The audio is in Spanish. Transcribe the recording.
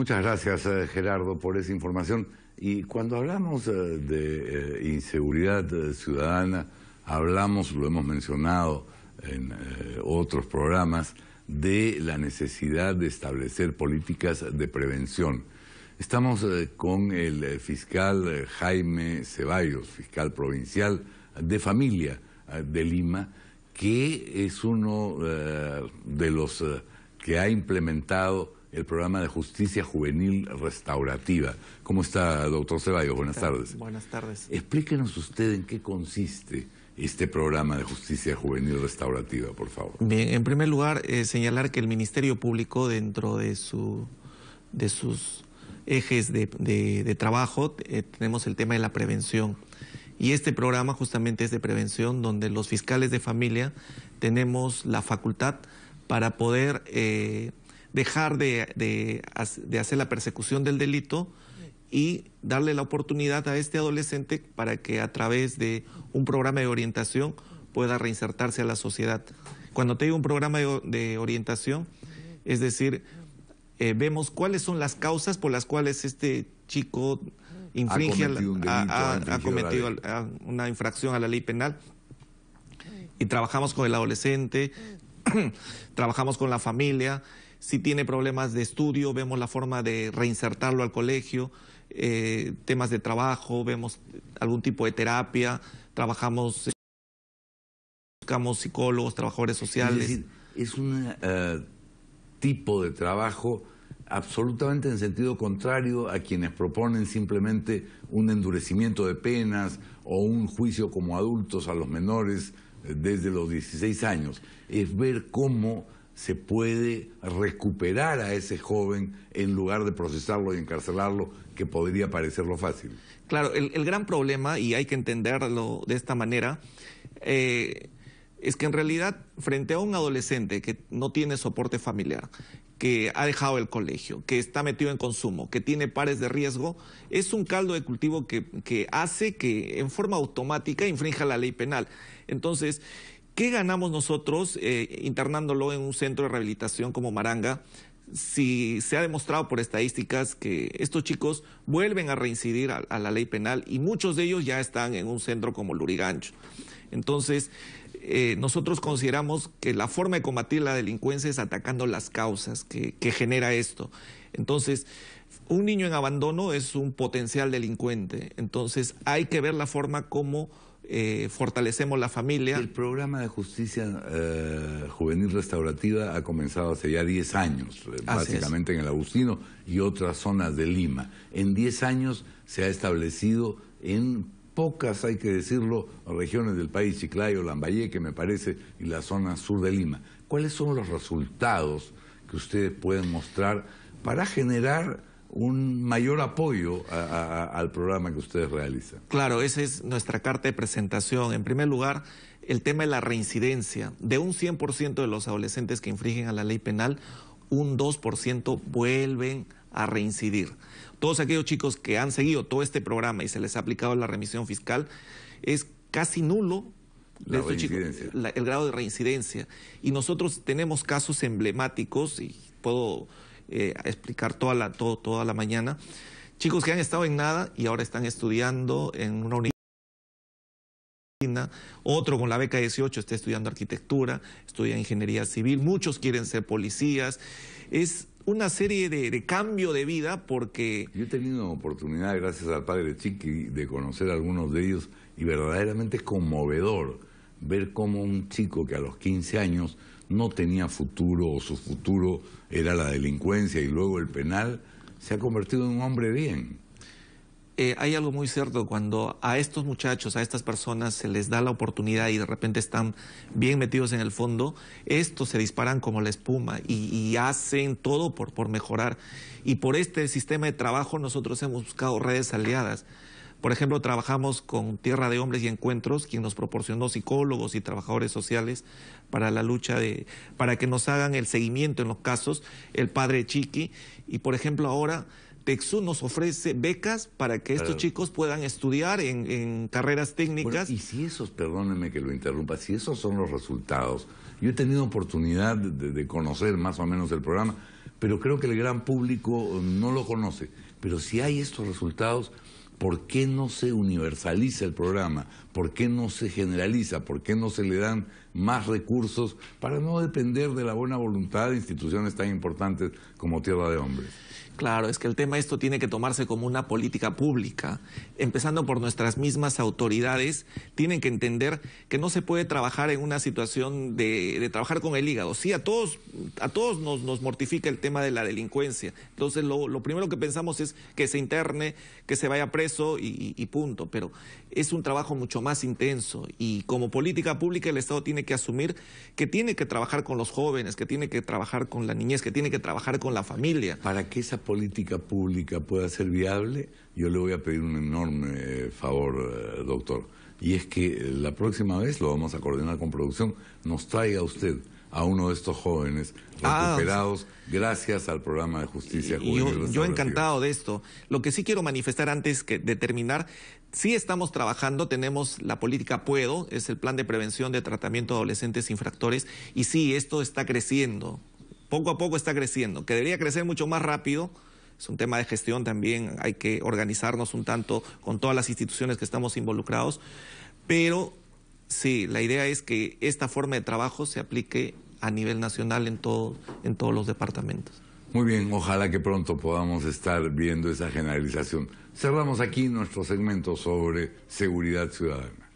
Muchas gracias, eh, Gerardo, por esa información. Y cuando hablamos eh, de eh, inseguridad ciudadana, hablamos, lo hemos mencionado en otros programas, de la necesidad de establecer políticas de prevención. Estamos con el fiscal Jaime Ceballos, fiscal provincial de familia de Lima, que es uno de los que ha implementado el programa de justicia juvenil restaurativa. ¿Cómo está, doctor Ceballos? Buenas tardes. Buenas tardes. Explíquenos usted en qué consiste este programa de justicia juvenil restaurativa, por favor. Bien, en primer lugar, eh, señalar que el Ministerio Público, dentro de, su, de sus ejes de, trabajo, eh, tenemos el tema de la prevención. Y este programa justamente es de prevención, donde los fiscales de familia tenemos la facultad para poder... Eh, dejar de, hacer la persecución del delito y darle la oportunidad a este adolescente para que a través de un programa de orientación pueda reinsertarse a la sociedad. Cuando te digo un programa de, orientación, es decir, eh, vemos cuáles son las causas por las cuales este chico infringe ha cometido, una infracción a la ley penal. Y trabajamos con el adolescente, trabajamos con la familia, si tiene problemas de estudio, vemos la forma de reinsertarlo al colegio, eh, temas de trabajo, vemos algún tipo de terapia, trabajamos, eh, buscamos psicólogos, trabajadores sociales. Es es un eh, tipo de trabajo absolutamente en sentido contrario a quienes proponen simplemente un endurecimiento de penas o un juicio como adultos a los menores desde los 16 años, es ver cómo se puede recuperar a ese joven en lugar de procesarlo y encarcelarlo, que podría parecerlo fácil. Claro, el, gran problema, y hay que entenderlo de esta manera, eh, es que en realidad frente a un adolescente que no tiene soporte familiar, que ha dejado el colegio, que está metido en consumo, que tiene pares de riesgo, es un caldo de cultivo que, hace que en forma automática infrinja la ley penal. Entonces, ¿qué ganamos nosotros eh, internándolo en un centro de rehabilitación como Maranga? si se ha demostrado por estadísticas que estos chicos vuelven a reincidir a, a, la ley penal y muchos de ellos ya están en un centro como Lurigancho. Entonces, eh, nosotros consideramos que la forma de combatir la delincuencia es atacando las causas que, genera esto. Entonces, un niño en abandono es un potencial delincuente. Entonces, hay que ver la forma como eh, fortalecemos la familia. El programa de justicia eh, juvenil restaurativa ha comenzado hace ya 10 años, básicamente en el Agustino y otras zonas de Lima. En 10 años se ha establecido en pocas, hay que decirlo, regiones del país, Chiclayo, que me parece, y la zona sur de Lima. ¿Cuáles son los resultados que ustedes pueden mostrar para generar un mayor apoyo al programa que ustedes realizan? Claro, esa es nuestra carta de presentación. En primer lugar, el tema de la reincidencia. De un 100% de los adolescentes que infringen a la ley penal, un 2% vuelven a a reincidir. Todos aquellos chicos que han seguido todo este programa y se les ha aplicado la remisión fiscal, es casi nulo el grado de reincidencia. Y nosotros tenemos casos emblemáticos, y puedo eh, explicar toda la, todo, toda la mañana, chicos que han estado en nada y ahora están estudiando en una universidad otro con la beca 18 está estudiando arquitectura, estudia ingeniería civil, muchos quieren ser policías. Es una serie de, cambio de vida porque... Yo he tenido la oportunidad, gracias al padre Chiqui, de conocer a algunos de ellos y verdaderamente es conmovedor ver cómo un chico que a los 15 años no tenía futuro o su futuro era la delincuencia y luego el penal, se ha convertido en un hombre bien. Eh, hay algo muy cierto, cuando a estos muchachos, a estas personas se les da la oportunidad y de repente están bien metidos en el fondo, estos se disparan como la espuma y, hacen todo por, mejorar. Y por este sistema de trabajo nosotros hemos buscado redes aliadas. Por ejemplo, trabajamos con Tierra de Hombres y Encuentros, quien nos proporcionó psicólogos y trabajadores sociales para la lucha de, para que nos hagan el seguimiento en los casos, el padre Chiqui. Y por ejemplo, ahora TEXU nos ofrece becas para que estos chicos puedan estudiar en, carreras técnicas. y si esos, perdónenme que lo interrumpa, si esos son los resultados, yo he tenido oportunidad de conocer más o menos el programa, pero creo que el gran público eh, no lo conoce. Pero si hay estos resultados, ¿por qué no se universaliza el programa? ¿Por qué no se generaliza? ¿Por qué no se le dan más recursos para no depender de la buena voluntad de instituciones tan importantes como Tierra de Hombres. Claro, es que el tema esto tiene que tomarse como una política pública, empezando por nuestras mismas autoridades, tienen que entender que no se puede trabajar en una situación de, trabajar con el hígado. Sí, a todos, a todos nos, mortifica el tema de la delincuencia. Entonces, lo, primero que pensamos es que se interne, que se vaya preso y, y punto. Pero es un trabajo mucho más intenso y como política pública el Estado tiene que asumir que tiene que trabajar con los jóvenes, que tiene que trabajar con la niñez, que tiene que trabajar con la familia. Para que esa política pública pueda ser viable, yo le voy a pedir un enorme eh, favor, eh, doctor. Y es que eh, la próxima vez lo vamos a coordinar con producción. Nos traiga usted a uno de estos jóvenes ah, recuperados gracias al programa de justicia juvenil. Yo, yo encantado de esto. Lo que sí quiero manifestar antes que de terminar, sí estamos trabajando, tenemos la política Puedo, es el plan de prevención de tratamiento de adolescentes infractores, y sí, esto está creciendo, poco a poco está creciendo, que debería crecer mucho más rápido, es un tema de gestión también, hay que organizarnos un tanto con todas las instituciones que estamos involucrados, pero Sí, la idea es que esta forma de trabajo se aplique a nivel nacional en, todo, en todos los departamentos. Muy bien, ojalá que pronto podamos estar viendo esa generalización. Cerramos aquí nuestro segmento sobre seguridad ciudadana.